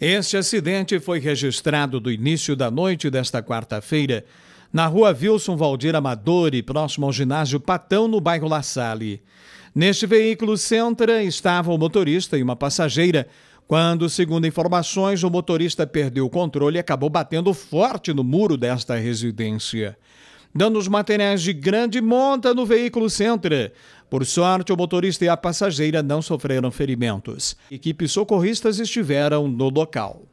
Este acidente foi registrado do início da noite desta quarta-feira na rua Wilson Valdir Amadori, próximo ao ginásio Patão, no bairro La Salle. Neste veículo Sentra estava o motorista e uma passageira, quando, segundo informações, o motorista perdeu o controle e acabou batendo forte no muro desta residência danos materiais de grande monta no veículo Sentra. Por sorte, o motorista e a passageira não sofreram ferimentos. Equipes socorristas estiveram no local.